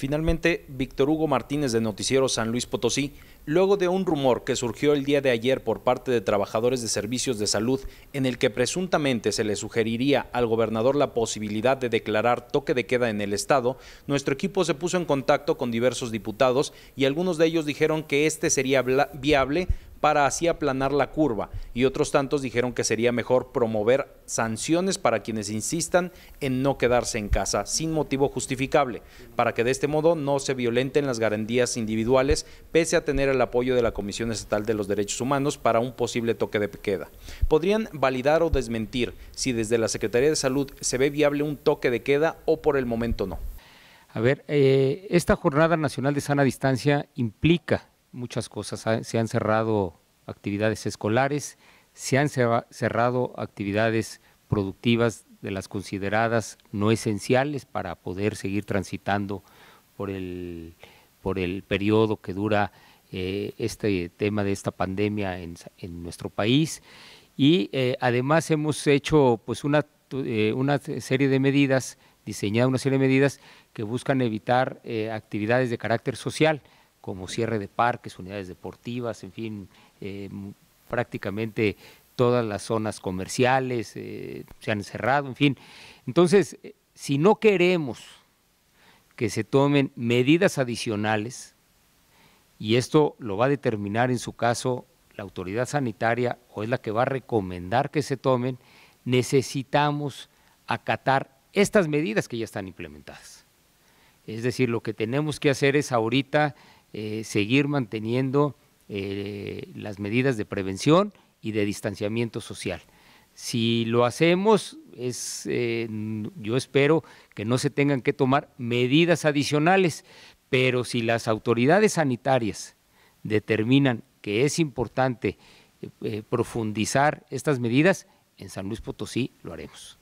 Finalmente, Víctor Hugo Martínez de Noticiero San Luis Potosí, luego de un rumor que surgió el día de ayer por parte de trabajadores de servicios de salud en el que presuntamente se le sugeriría al gobernador la posibilidad de declarar toque de queda en el Estado, nuestro equipo se puso en contacto con diversos diputados y algunos de ellos dijeron que este sería viable para así aplanar la curva, y otros tantos dijeron que sería mejor promover sanciones para quienes insistan en no quedarse en casa sin motivo justificable, para que de este modo no se violenten las garantías individuales, pese a tener el apoyo de la Comisión Estatal de los Derechos Humanos para un posible toque de queda. Podrían validar o desmentir si desde la Secretaría de Salud se ve viable un toque de queda o por el momento no. A ver, eh, esta Jornada Nacional de Sana Distancia implica muchas cosas. Se han cerrado actividades escolares, se han cerrado actividades productivas de las consideradas no esenciales para poder seguir transitando por el, periodo que dura eh, este tema de esta pandemia en, nuestro país. Y eh, además hemos hecho pues una, eh, una serie de medidas, diseñado una serie de medidas que buscan evitar actividades de carácter social como cierre de parques, unidades deportivas, en fin, em, prácticamente todas las zonas comerciales eh, se han cerrado, en fin. Entonces, eh, si no queremos que se tomen medidas adicionales, y esto lo va a determinar en su caso la autoridad sanitaria o es la que va a recomendar que se tomen, necesitamos acatar estas medidas que ya están implementadas. Es decir, lo que tenemos que hacer es ahorita eh, seguir manteniendo eh, las medidas de prevención y de distanciamiento social. Si lo hacemos, eh, yo espero que no se tengan que tomar medidas adicionales, pero si las autoridades sanitarias determinan que es importante profundizar estas medidas, en San Luis Potosí lo haremos.